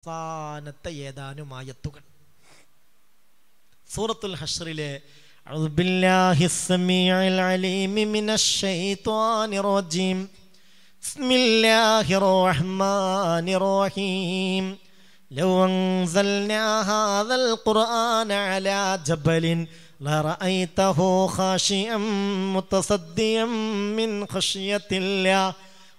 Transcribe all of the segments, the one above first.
അവസാനത്തെ ഏതാനും ആയത്തുകൾ സൂറത്തുൽ ഹഷറിലെ أعوذ بالله السميع العليم من الشيطان الرجيم بسم الله الرحمن الرحيم لو أنزلنا هذا القرآن على جبل لرأيته خاشئا متصديا من خشية الله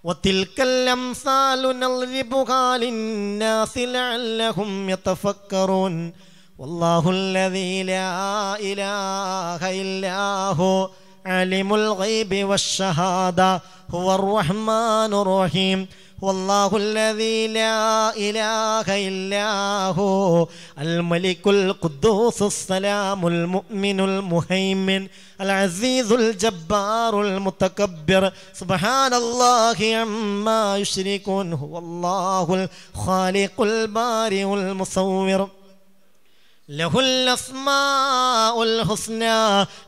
وتلك الأمثال نضربها للناس لعلهم يتفكرون والله الذي لا إله إلا هو عالم الغيب والشهادة هو الرحمن الرحيم والله الذي لا إله إلا هو الملك القدوس السلام المؤمن المهيمن العزيز الجبار المتكبر سبحان الله عما يشركون هو الله الخالق البارئ المصور له الأسماء الحسنى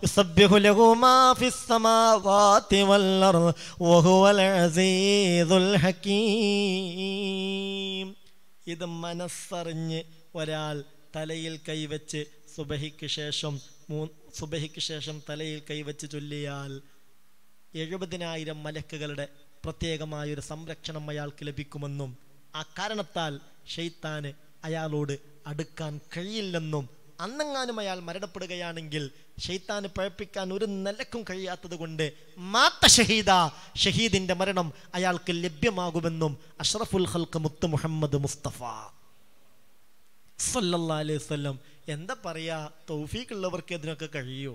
يسبح له ما في السماوات والأرض وهو العزيز الحكيم ഇത് മനസ്സറിഞ്ഞ് ഒരാൾ തലയിൽ കൈവച്ച് സുബഹിക്ക് ശേഷം മൂ സുബഹിക്ക് ശേഷം തലയിൽ കൈവച്ച് ചൊല്ലിയാൽ എഴുപതിനായിരം മലക്കുകളുടെ പ്രത്യേകമായൊരു സംരക്ഷണം അയാൾക്ക് ലഭിക്കുമെന്നും ആ കാരണത്താൽ ഷെയ്ത്താന് അയാളോട് അടുക്കാൻ കഴിയില്ലെന്നും അന്നെങ്ങാനും അയാൾ മരണപ്പെടുകയാണെങ്കിൽ ഷെയ്ത്താന് പഴപ്പിക്കാൻ ഒരു നിലക്കും കഴിയാത്തത് കൊണ്ട് മാത്ത ഷഹീദ ഷഹീദിന്റെ മരണം അയാൾക്ക് ലഭ്യമാകുമെന്നും അഷ്റഫുൽ ഹൽക്ക് മുത്ത് മുഹമ്മദ് മുസ്തഫ സല്ലല്ലാ അലൈഹി വല്ലം എന്താ പറയുക തൗഫീക്കുള്ളവർക്ക് ഇതിനൊക്കെ കഴിയൂ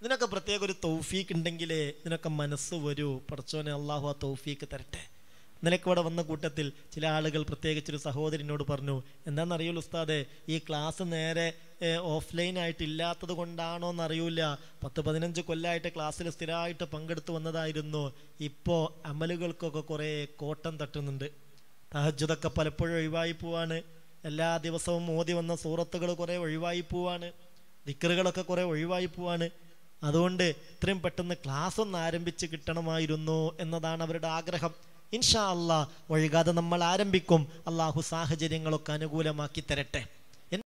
ഇതിനൊക്കെ പ്രത്യേക ഒരു തൗഫീഖ് ഉണ്ടെങ്കിലേ ഇതിനൊക്കെ മനസ്സ് വരൂ പറച്ചോനെ അള്ളാഹു ആ തൗഫീക്ക് തരട്ടെ ഇന്നലെക്കൂടെ വന്ന കൂട്ടത്തിൽ ചില ആളുകൾ പ്രത്യേകിച്ചൊരു സഹോദരനോട് പറഞ്ഞു അറിയുള്ളൂ ഉസ്താദെ ഈ ക്ലാസ് നേരെ ഓഫ്ലൈൻ ഇല്ലാത്തത് കൊണ്ടാണോ എന്നറിയില്ല പത്ത് പതിനഞ്ച് കൊല്ലമായിട്ട് ക്ലാസ്സിൽ സ്ഥിരമായിട്ട് പങ്കെടുത്തു വന്നതായിരുന്നു ഇപ്പോൾ അമലുകൾക്കൊക്കെ കുറേ കോട്ടം തട്ടുന്നുണ്ട് തഹജുദൊക്കെ പലപ്പോഴും ഒഴിവായി പോവാണ് എല്ലാ ദിവസവും മോദി വന്ന സൂറത്തുകൾ കുറേ ഒഴിവായി പോവാണ് ദിക്കറുകളൊക്കെ കുറേ ഒഴിവായി പോവാണ് അതുകൊണ്ട് ഇത്രയും പെട്ടെന്ന് ക്ലാസ് ഒന്ന് ആരംഭിച്ച് കിട്ടണമായിരുന്നു എന്നതാണ് അവരുടെ ആഗ്രഹം ഇൻഷാ അള്ളാഹ് വഴുകാതെ നമ്മൾ ആരംഭിക്കും അള്ളാഹു സാഹചര്യങ്ങളൊക്കെ അനുകൂലമാക്കി തരട്ടെ